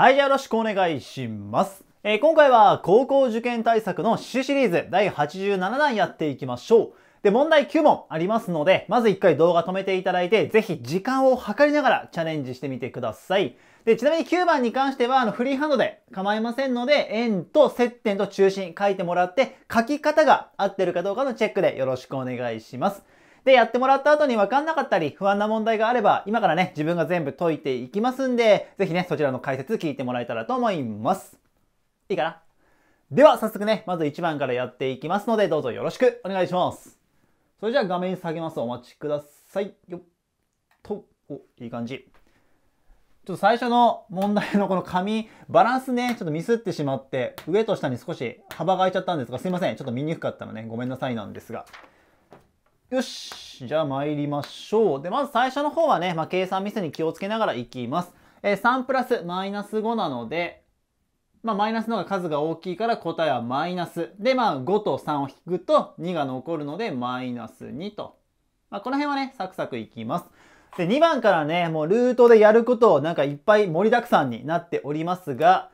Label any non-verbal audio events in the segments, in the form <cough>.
はい、じゃあよろしくお願いします。えー、今回は高校受験対策の詩シリーズ第87弾やっていきましょう。で、問題9問ありますので、まず1回動画止めていただいて、ぜひ時間を計りながらチャレンジしてみてください。で、ちなみに9番に関しては、あの、フリーハンドで構いませんので、円と接点と中心書いてもらって、書き方が合ってるかどうかのチェックでよろしくお願いします。で、やってもらった後に分かんなかったり、不安な問題があれば、今からね、自分が全部解いていきますんで、ぜひね、そちらの解説聞いてもらえたらと思います。いいかなでは、早速ね、まず1番からやっていきますので、どうぞよろしくお願いします。それじゃあ画面下げます。お待ちください。よっと、お、いい感じ。ちょっと最初の問題のこの紙、バランスね、ちょっとミスってしまって、上と下に少し幅が空いちゃったんですが、すいません。ちょっと見にくかったのね、ごめんなさいなんですが。よし。じゃあ参りましょう。で、まず最初の方はね、まあ、計算ミスに気をつけながらいきます。えー、3プラスマイナス5なので、まあ、マイナスの方が数が大きいから答えはマイナス。で、まあ、5と3を引くと2が残るので、マイナス2と。まあ、この辺はね、サクサクいきます。で、2番からね、もうルートでやることをなんかいっぱい盛りだくさんになっておりますが、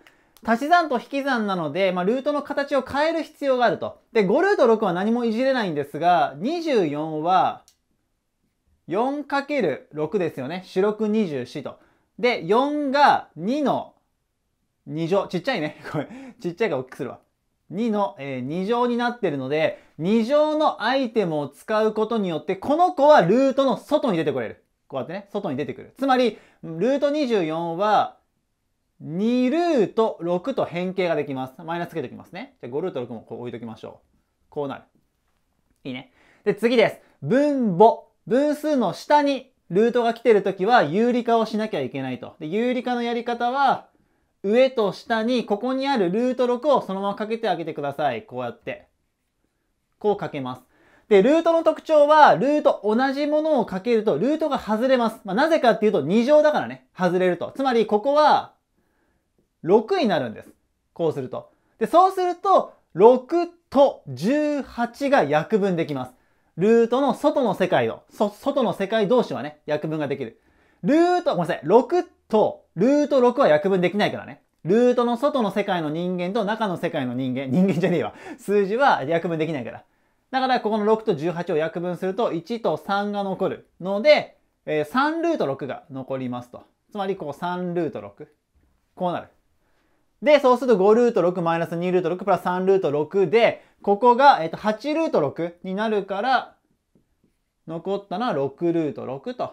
足し算と引き算なので、まあ、ルートの形を変える必要があると。で、5ルート6は何もいじれないんですが、24は 4×6 ですよね。主6 24と。で、4が2の2乗。ちっちゃいね。<laughs> これ、ちっちゃいから大きくするわ。2の、えー、2乗になってるので、2乗のアイテムを使うことによって、この子はルートの外に出てくれる。こうやってね、外に出てくる。つまり、ルート24は2ルート6と変形ができます。マイナスつけておきますね。じゃ5ルート6もこう置いときましょう。こうなる。いいね。で、次です。分母。分数の下にルートが来てるときは有理化をしなきゃいけないと。で、有理化のやり方は、上と下にここにあるルート6をそのままかけてあげてください。こうやって。こうかけます。で、ルートの特徴は、ルート同じものをかけると、ルートが外れます。まあ、なぜかっていうと、2乗だからね、外れると。つまり、ここは、6になるんです。こうすると。で、そうすると、6と18が約分できます。ルートの外の世界を、外の世界同士はね、約分ができる。ルート、ごめんなさい、6と、ルート6は約分できないからね。ルートの外の世界の人間と中の世界の人間、人間じゃねえわ。数字は約分できないから。だから、ここの6と18を約分すると、1と3が残るので、えー、3ルート6が残りますと。つまり、こう3ルート6。こうなる。で、そうすると5ルート6マイナス2ルート6プラス3ルート6で、ここが、えっと、8ルート6になるから、残ったのは6ルート6と。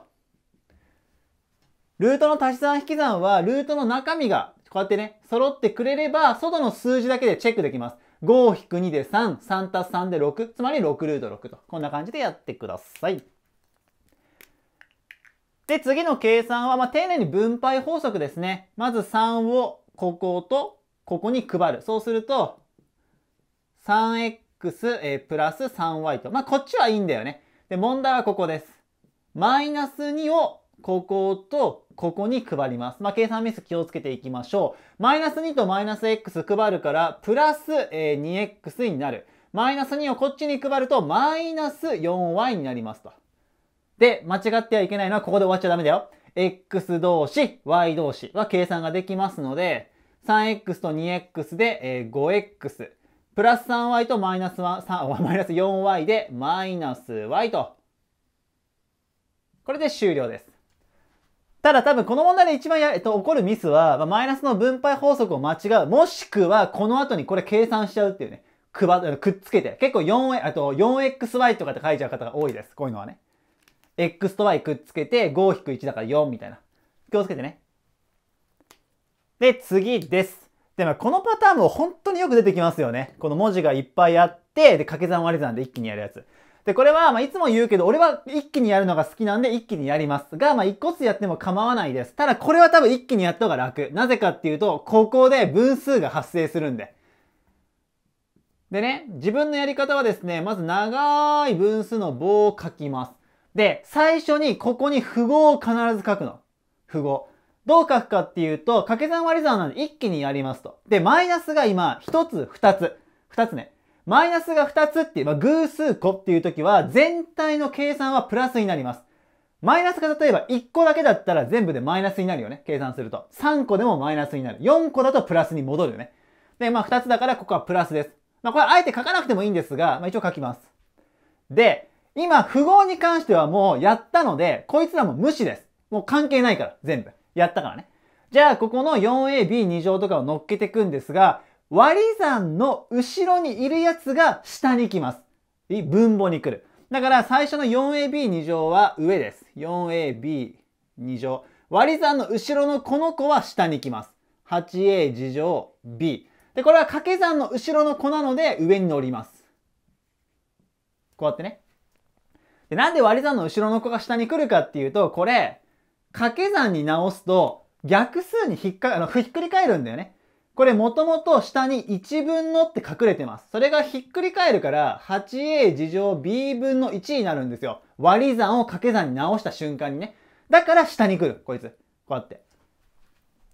ルートの足し算引き算は、ルートの中身が、こうやってね、揃ってくれれば、外の数字だけでチェックできます。5引く2で3、3足す3で6、つまり6ルート6と。こんな感じでやってください。で、次の計算は、まあ、丁寧に分配法則ですね。まず3をこことここに配る。そうすると、3x、えー、プラス 3y と。まあ、こっちはいいんだよね。で、問題はここです。マイナス2をこことここに配ります。まあ、計算ミス気をつけていきましょう。マイナス2とマイナス x 配るから、プラス、2x になる。マイナス2をこっちに配ると、マイナス 4y になりますと。で、間違ってはいけないのはここで終わっちゃダメだよ。x 同士、y 同士は計算ができますので、3x と 2x で 5x、プラス 3y とマイナス <laughs> マイナス 4y でマイナス y と。これで終了です。ただ多分この問題で一番や、えっと、起こるミスは、マイナスの分配法則を間違う。もしくは、この後にこれ計算しちゃうっていうね。くば、くっつけて。結構あと 4xy とかって書いちゃう方が多いです。こういうのはね。x と y くっつけて5-1だから4みたいな。気をつけてね。で、次です。で、まあ、このパターンも本当によく出てきますよね。この文字がいっぱいあって、で、掛け算割り算で一気にやるやつ。で、これは、まあ、いつも言うけど、俺は一気にやるのが好きなんで一気にやりますが、まあ、一個ずつやっても構わないです。ただ、これは多分一気にやった方が楽。なぜかっていうと、ここで分数が発生するんで。でね、自分のやり方はですね、まず長い分数の棒を書きます。で、最初にここに符号を必ず書くの。符号。どう書くかっていうと、掛け算割り算なんで一気にやりますと。で、マイナスが今、一つ、二つ。二つね。マイナスが二つっていう、まあ、偶数個っていう時は、全体の計算はプラスになります。マイナスが例えば1個だけだったら全部でマイナスになるよね。計算すると。3個でもマイナスになる。4個だとプラスに戻るよね。で、まあ2つだからここはプラスです。まあこれあえて書かなくてもいいんですが、まあ一応書きます。で、今、符号に関してはもうやったので、こいつらも無視です。もう関係ないから、全部。やったからね。じゃあ、ここの 4ab2 乗とかを乗っけていくんですが、割り算の後ろにいるやつが下に来ます。分母に来る。だから最初の 4ab2 乗は上です。4ab2 乗。割り算の後ろのこの子は下に来ます。8a 二乗 b。で、これは掛け算の後ろの子なので上に乗ります。こうやってね。で、なんで割り算の後ろの子が下に来るかっていうと、これ、掛け算に直すと、逆数にひっか、あの、ひっくり返るんだよね。これもともと下に1分のって隠れてます。それがひっくり返るから 8a 事乗 b 分の1になるんですよ。割り算を掛け算に直した瞬間にね。だから下に来る。こいつ。こうやって。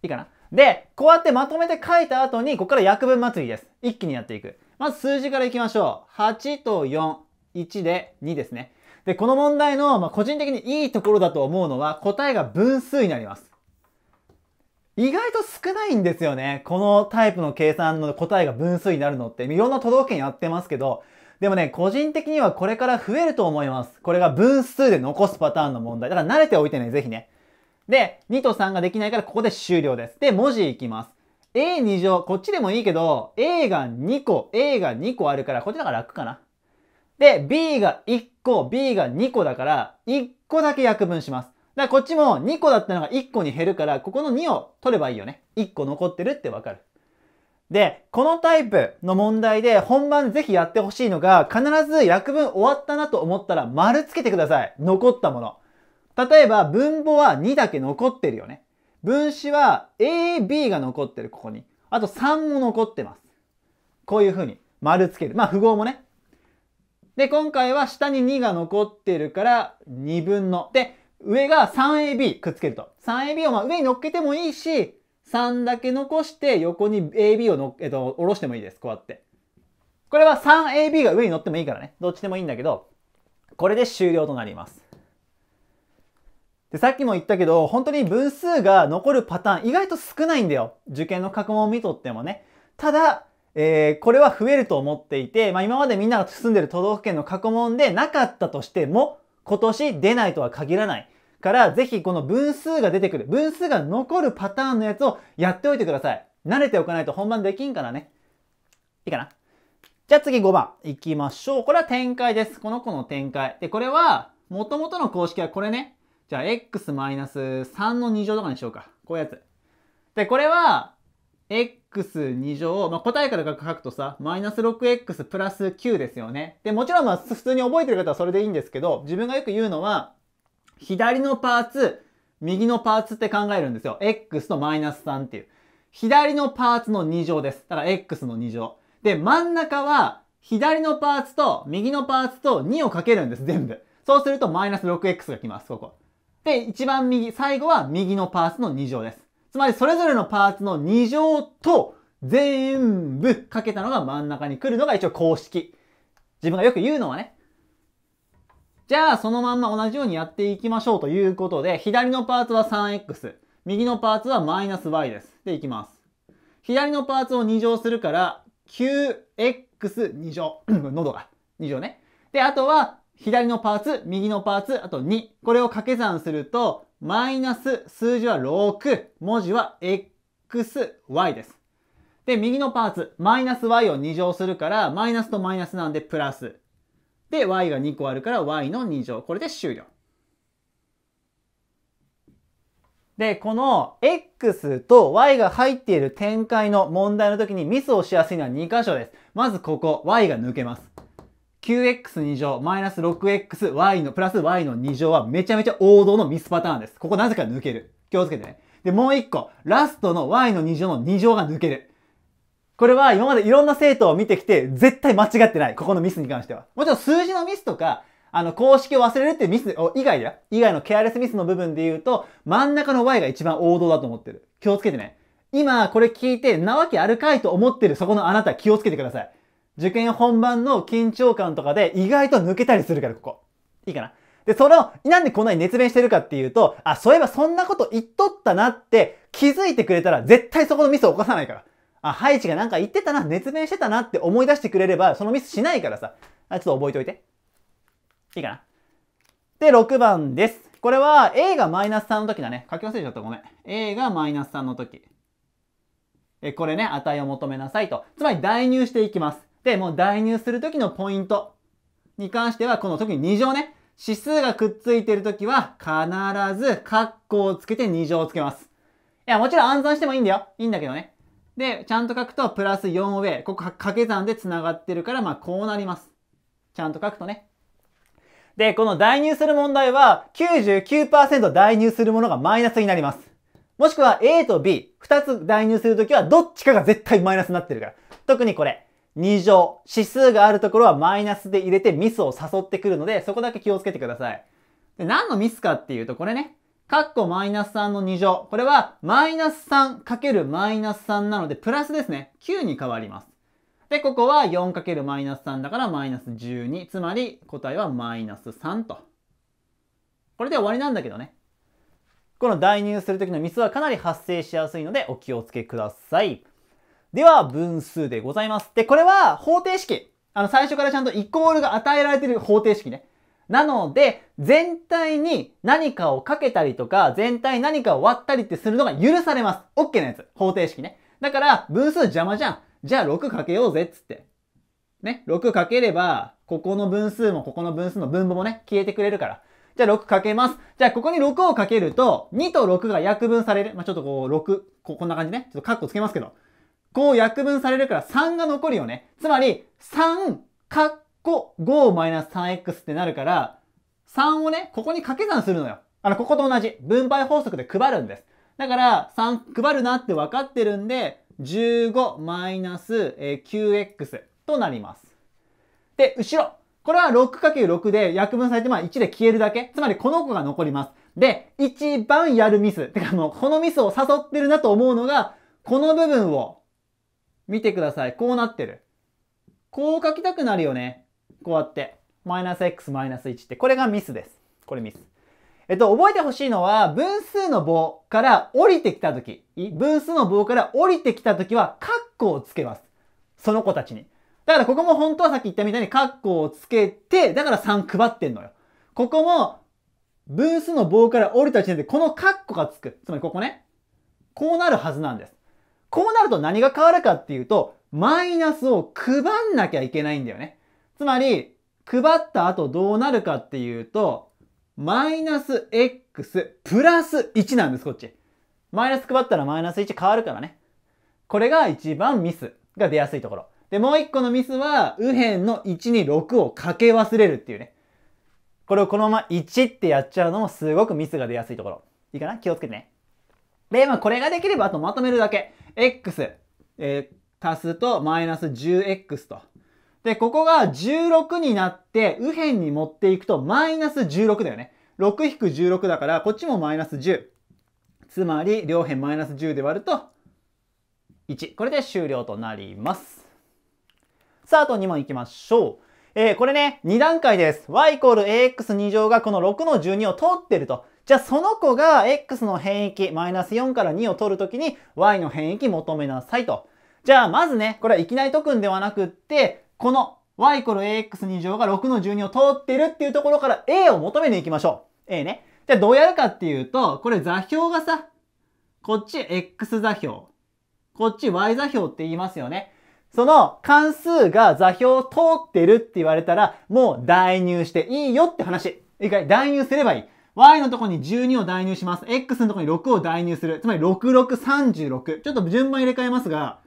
いいかなで、こうやってまとめて書いた後に、ここから約分祭りです。一気にやっていく。まず数字からいきましょう。8と4、1で2ですね。で、この問題の、まあ、個人的にいいところだと思うのは、答えが分数になります。意外と少ないんですよね。このタイプの計算の答えが分数になるのって、いろんな都道府県やってますけど、でもね、個人的にはこれから増えると思います。これが分数で残すパターンの問題。だから慣れておいてね、ぜひね。で、2と3ができないからここで終了です。で、文字いきます。A2 乗、こっちでもいいけど、A が2個、A が2個あるから、こっちの方が楽かな。で、B が1個、B が2個だから、1個だけ約分します。だからこっちも2個だったのが1個に減るから、ここの2を取ればいいよね。1個残ってるってわかる。で、このタイプの問題で本番ぜひやってほしいのが、必ず約分終わったなと思ったら丸つけてください。残ったもの。例えば、分母は2だけ残ってるよね。分子は A、B が残ってる、ここに。あと3も残ってます。こういうふうに丸つける。まあ、符号もね、で、今回は下に2が残ってるから2分の。で、上が 3AB くっつけると。3AB をま上に乗っけてもいいし、3だけ残して横に AB をの、えっと、下ろしてもいいです。こうやって。これは 3AB が上に乗ってもいいからね。どっちでもいいんだけど、これで終了となります。で、さっきも言ったけど、本当に分数が残るパターン意外と少ないんだよ。受験の過去問を見とってもね。ただ、えー、これは増えると思っていて、まあ、今までみんなが住んでる都道府県の過去問でなかったとしても、今年出ないとは限らない。から、ぜひこの分数が出てくる、分数が残るパターンのやつをやっておいてください。慣れておかないと本番できんからね。いいかなじゃあ次5番いきましょう。これは展開です。この子の展開。で、これは、元々の公式はこれね。じゃあ、x-3 の2乗とかにしようか。こういうやつ。で、これは、x2 乗、まあ、答えから書くとさ、マイナス 6x プラス9ですよね。で、もちろんまあ普通に覚えてる方はそれでいいんですけど、自分がよく言うのは、左のパーツ、右のパーツって考えるんですよ。x とマイナス3っていう。左のパーツの2乗です。だから x の2乗。で、真ん中は、左のパーツと右のパーツと2をかけるんです、全部。そうするとマイナス 6x がきます、ここ。で、一番右、最後は右のパーツの2乗です。つまりそれぞれのパーツの2乗と全部かけたのが真ん中に来るのが一応公式。自分がよく言うのはね。じゃあそのまんま同じようにやっていきましょうということで、左のパーツは 3x、右のパーツはマイナス y です。で、いきます。左のパーツを2乗するから、9x2 乗。<coughs> 喉が。2乗ね。で、あとは、左のパーツ、右のパーツ、あと2。これを掛け算すると、マイナス数字は6、文字は xy です。で、右のパーツ、マイナス y を2乗するから、マイナスとマイナスなんでプラス。で、y が2個あるから y の2乗。これで終了。で、この x と y が入っている展開の問題の時にミスをしやすいのは2箇所です。まずここ、y が抜けます。9x2 乗マイナス 6xy のプラス y の2乗はめちゃめちゃ王道のミスパターンです。ここなぜか抜ける。気をつけてね。で、もう一個。ラストの y の2乗の2乗が抜ける。これは今までいろんな生徒を見てきて、絶対間違ってない。ここのミスに関しては。もちろん数字のミスとか、あの、公式を忘れるっていうミス以外だよ。以外のケアレスミスの部分で言うと、真ん中の y が一番王道だと思ってる。気をつけてね。今、これ聞いて、なわけあるかいと思ってるそこのあなた、気をつけてください。受験本番の緊張感とかで意外と抜けたりするから、ここ。いいかな。で、それを、なんでこんなに熱弁してるかっていうと、あ、そういえばそんなこと言っとったなって気づいてくれたら、絶対そこのミスを犯さないから。あ、ハイチがなんか言ってたな、熱弁してたなって思い出してくれれば、そのミスしないからさ。あ、ちょっと覚えておいて。いいかな。で、6番です。これは A がマイナス3の時だね。書き忘れちゃった。ごめん。A がマイナス3の時。え、これね、値を求めなさいと。つまり代入していきます。で、もう代入するときのポイントに関しては、この特に2乗ね、指数がくっついてるときは、必ず括弧をつけて2乗をつけます。いや、もちろん暗算してもいいんだよ。いいんだけどね。で、ちゃんと書くと、プラス4上。ここ掛け算で繋がってるから、まあこうなります。ちゃんと書くとね。で、この代入する問題は99%代入するものがマイナスになります。もしくは A と B、2つ代入するときはどっちかが絶対マイナスになってるから。特にこれ。2乗、指数があるところはマイナスで入れてミスを誘ってくるので、そこだけ気をつけてください。で、何のミスかっていうと、これね、カッコマイナス3の2乗。これは、マイナス 3× マイナス3なので、プラスですね。9に変わります。で、ここは 4× マイナス3だからマイナス12。つまり、答えはマイナス3と。これで終わりなんだけどね。この代入するときのミスはかなり発生しやすいので、お気をつけください。では分数でございます。で、これは方程式。あの、最初からちゃんとイコールが与えられてる方程式ね。なので、全体に何かをかけたりとか、全体に何かを割ったりってするのが許されます。OK なやつ。方程式ね。だから、分数邪魔じゃん。じゃあ6かけようぜ、っつって。ね、6かければ、ここの分数もここの分数の分母もね、消えてくれるから。じゃあ6かけます。じゃあここに6をかけると、2と6が約分される。まあ、ちょっとこう、6、こ、こんな感じね。ちょっとカッコつけますけど。5を約分されるから3が残るよね。つまり、3、かっこ 5-3x ってなるから、3をね、ここに掛け算するのよ。あの、ここと同じ。分配法則で配るんです。だから、3配るなって分かってるんで、15マイナス 9x となります。で、後ろ。これは 6×6 で約分されて、まあ1で消えるだけ。つまりこの子が残ります。で、一番やるミス。てかもう、このミスを誘ってるなと思うのが、この部分を見てください。こうなってる。こう書きたくなるよね。こうやって。マイナス x マイナス1って。これがミスです。これミス。えっと、覚えてほしいのは、分数の棒から降りてきたとき、分数の棒から降りてきたときは、カッコをつけます。その子たちに。だからここも本当はさっき言ったみたいにカッコをつけて、だから3配ってんのよ。ここも、分数の棒から降りた時点で、このカッコがつく。つまりここね。こうなるはずなんです。こうなると何が変わるかっていうと、マイナスを配んなきゃいけないんだよね。つまり、配った後どうなるかっていうと、マイナス x プラス1なんです、こっち。マイナス配ったらマイナス1変わるからね。これが一番ミスが出やすいところ。で、もう一個のミスは、右辺の1に6をかけ忘れるっていうね。これをこのまま1ってやっちゃうのもすごくミスが出やすいところ。いいかな気をつけてね。で、まあこれができればあとまとめるだけ。x、えー、足すとマイナス 10x と。で、ここが16になって右辺に持っていくとマイナス16だよね。6-16だからこっちもマイナス10。つまり両辺マイナス10で割ると1。これで終了となります。さあ、あと2問いきましょう。えー、これね、2段階です。y イコール ax2 乗がこの6の12を通ってると。じゃあその子が x の変域、マイナス4から2を取るときに y の変域求めなさいと。じゃあまずね、これはいきなり解くんではなくって、この y イコール ax2 乗が6の12を通ってるっていうところから a を求めに行きましょう。a ね。じゃあどうやるかっていうと、これ座標がさ、こっち x 座標、こっち y 座標って言いますよね。その関数が座標を通ってるって言われたら、もう代入していいよって話。一回代入すればいい。y のとこに12を代入します。x のとこに6を代入する。つまり6636。ちょっと順番入れ替えますが、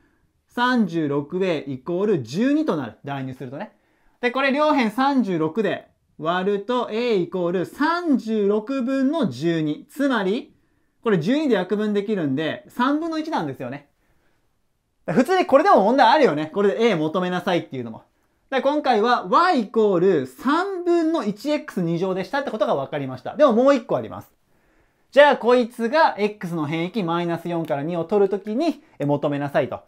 36a イコール12となる。代入するとね。で、これ両辺36で割ると a イコール36分の12。つまり、これ12で約分できるんで、3分の1なんですよね。普通にこれでも問題あるよね。これで a 求めなさいっていうのも。で、今回は y イコール3分の 1x2 乗でしたってことが分かりました。でももう1個あります。じゃあこいつが x の変域 -4 から2を取るときに求めなさいと。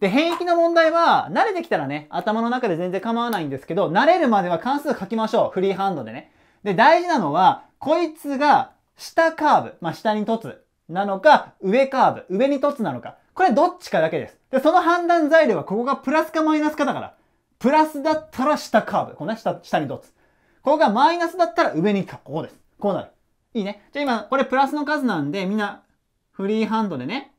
で、変域の問題は慣れてきたらね、頭の中で全然構わないんですけど、慣れるまでは関数書きましょう。フリーハンドでね。で、大事なのは、こいつが下カーブ、まあ、下に凸なのか、上カーブ、上に凸なのか。これどっちかだけです。で、その判断材料はここがプラスかマイナスかだから。プラスだったら下カーブ。このね、下、下にドッツ。ここがマイナスだったら上にここです。こうなる。いいね。じゃあ今、これプラスの数なんで、みんな、フリーハンドでね、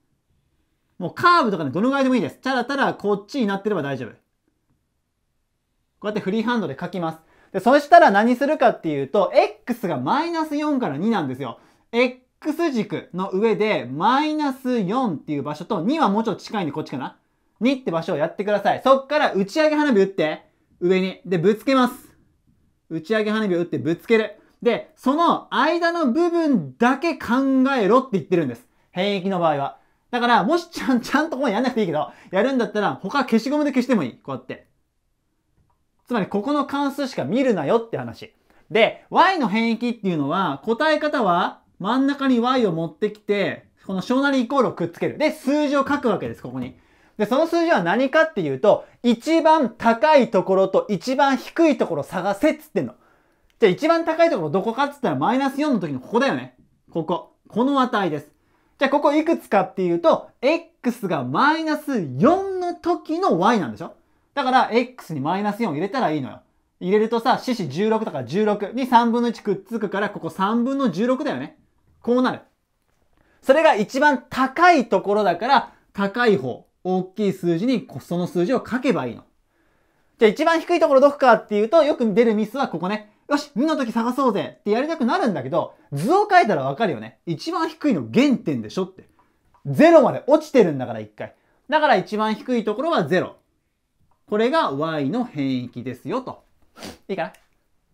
もうカーブとかね、どのぐらいでもいいです。ただただ、こっちになってれば大丈夫。こうやってフリーハンドで書きます。で、そしたら何するかっていうと、x がマイナス4から2なんですよ。x 軸の上で、マイナス4っていう場所と、2はもうちょっと近いんでこっちかな。にって場所をやってください。そっから打ち上げ花火打って、上に。で、ぶつけます。打ち上げ花火を打ってぶつける。で、その間の部分だけ考えろって言ってるんです。変域の場合は。だから、もしちゃん、ちゃんとこうやんなくていいけど、やるんだったら、他消しゴムで消してもいい。こうやって。つまり、ここの関数しか見るなよって話。で、y の変域っていうのは、答え方は、真ん中に y を持ってきて、この小なりイコールをくっつける。で、数字を書くわけです、ここに。で、その数字は何かっていうと、一番高いところと一番低いところ探せっつってんの。じゃあ一番高いところどこかっつったらマイナス4の時のここだよね。ここ。この値です。じゃあここいくつかっていうと、x がマイナス4の時の y なんでしょだから x にマイナス4入れたらいいのよ。入れるとさ、四死16だから16に3分の1くっつくから、ここ3分の16だよね。こうなる。それが一番高いところだから、高い方。大きい数字にその数字を書けばいいの。じゃあ一番低いところどこかっていうと、よく出るミスはここね。よし、2の時探そうぜってやりたくなるんだけど、図を書いたらわかるよね。一番低いの原点でしょって。0まで落ちてるんだから1回。だから一番低いところは0。これが y の変域ですよと。いいかな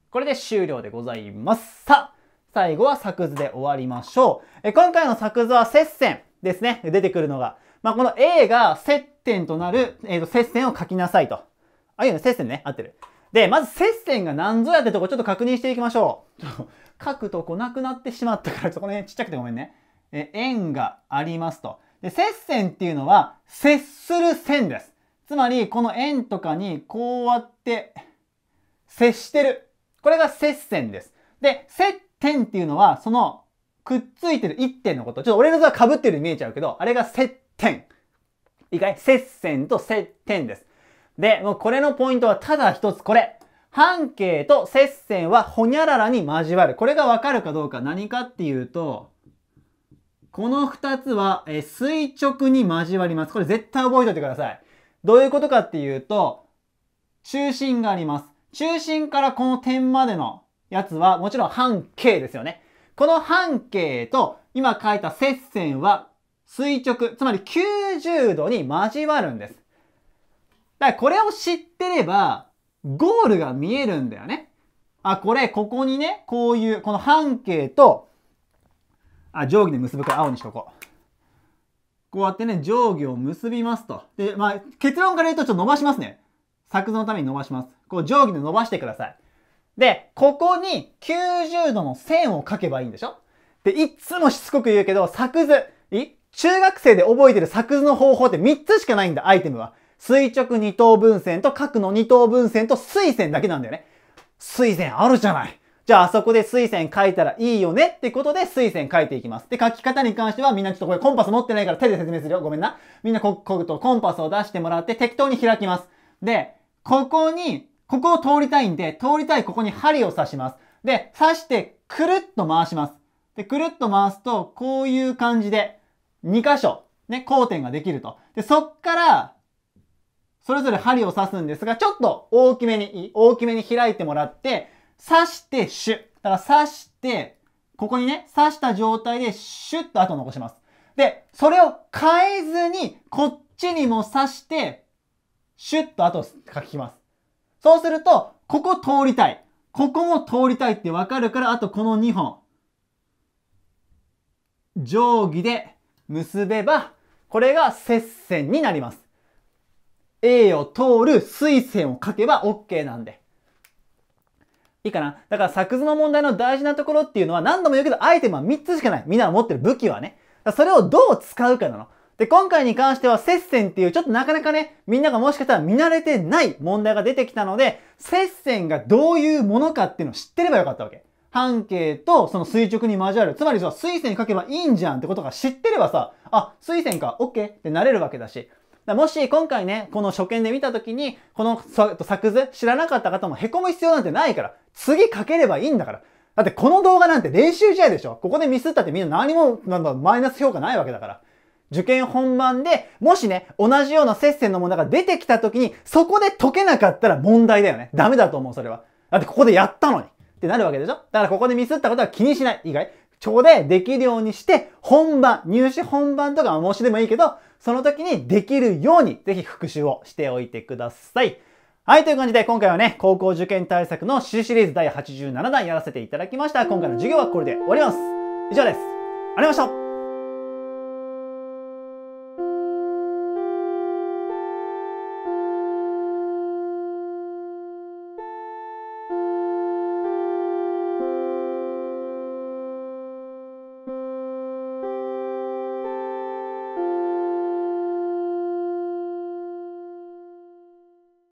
これで終了でございます。さあ、最後は作図で終わりましょう。え今回の作図は接線ですね。出てくるのが。まあ、この A が接点となる、えー、と接線を書きなさいと。あ、いいよね、接線ね、合ってる。で、まず接線が何ぞやってとこちょっと確認していきましょう。<laughs> 書くとこなくなってしまったから、そこの辺ちっちゃくてごめんね。え、円がありますと。で、接線っていうのは、接する線です。つまり、この円とかにこうやって接してる。これが接線です。で、接点っていうのは、そのくっついてる一点のこと。ちょっと俺の図は被ってるように見えちゃうけど、あれが接点。いいかい接線と接点です。で、もうこれのポイントはただ一つこれ。半径と接線はほにゃららに交わる。これがわかるかどうか何かっていうと、この二つは、え垂直に交わります。これ絶対覚えておいてください。どういうことかっていうと、中心があります。中心からこの点までのやつはもちろん半径ですよね。この半径と今書いた接線は垂直、つまり90度に交わるんです。だからこれを知ってれば、ゴールが見えるんだよね。あ、これ、ここにね、こういう、この半径と、あ、定規で結ぶから青にしとこう。こうやってね、定規を結びますと。で、まあ、結論から言うとちょっと伸ばしますね。作図のために伸ばします。こう定規で伸ばしてください。で、ここに90度の線を書けばいいんでしょで、いつもしつこく言うけど、作図、一中学生で覚えてる作図の方法って3つしかないんだ、アイテムは。垂直二等分線と角の二等分線と水線だけなんだよね。水線あるじゃない。じゃああそこで水線書いたらいいよねってことで水線書いていきます。で、書き方に関してはみんなちょっとこれコンパス持ってないから手で説明するよ。ごめんな。みんなこ、こことコンパスを出してもらって適当に開きます。で、ここに、ここを通りたいんで、通りたいここに針を刺します。で、刺してくるっと回します。で、くるっと回すと、こういう感じで、2箇所、ね、交点ができると。で、そっから、それぞれ針を刺すんですが、ちょっと大きめに、大きめに開いてもらって、刺して、シュッ。だから刺して、ここにね、刺した状態で、シュッと後残します。で、それを変えずに、こっちにも刺して、シュッと後書きます。そうすると、ここ通りたい。ここも通りたいってわかるから、あとこの2本。定規で結べば、これが接線になります。A を通る水線を書けば OK なんで。いいかなだから作図の問題の大事なところっていうのは何度も言うけどアイテムは3つしかない。みんなが持ってる武器はね。それをどう使うかなの。で、今回に関しては接線っていうちょっとなかなかね、みんながもしかしたら見慣れてない問題が出てきたので、接線がどういうものかっていうのを知ってればよかったわけ。半径とその垂直に交わる。つまりさ、水線書けばいいんじゃんってことが知ってればさ、あ、水線か、オッケーってなれるわけだし。だもし今回ね、この初見で見た時に、この作図知らなかった方も凹む必要なんてないから、次書ければいいんだから。だってこの動画なんて練習試合でしょここでミスったってみんな何も、なんだ、マイナス評価ないわけだから。受験本番で、もしね、同じような接戦の問題が出てきた時に、そこで解けなかったら問題だよね。ダメだと思う、それは。だってここでやったのに。ってなるわけでしょだからここでミスったことは気にしない。以外。ちょうでできるようにして、本番、入試本番とかは申しでもいいけど、その時にできるように、ぜひ復習をしておいてください。はい、という感じで今回はね、高校受験対策の C シリーズ第87弾やらせていただきました。今回の授業はこれで終わります。以上です。ありがとうございました。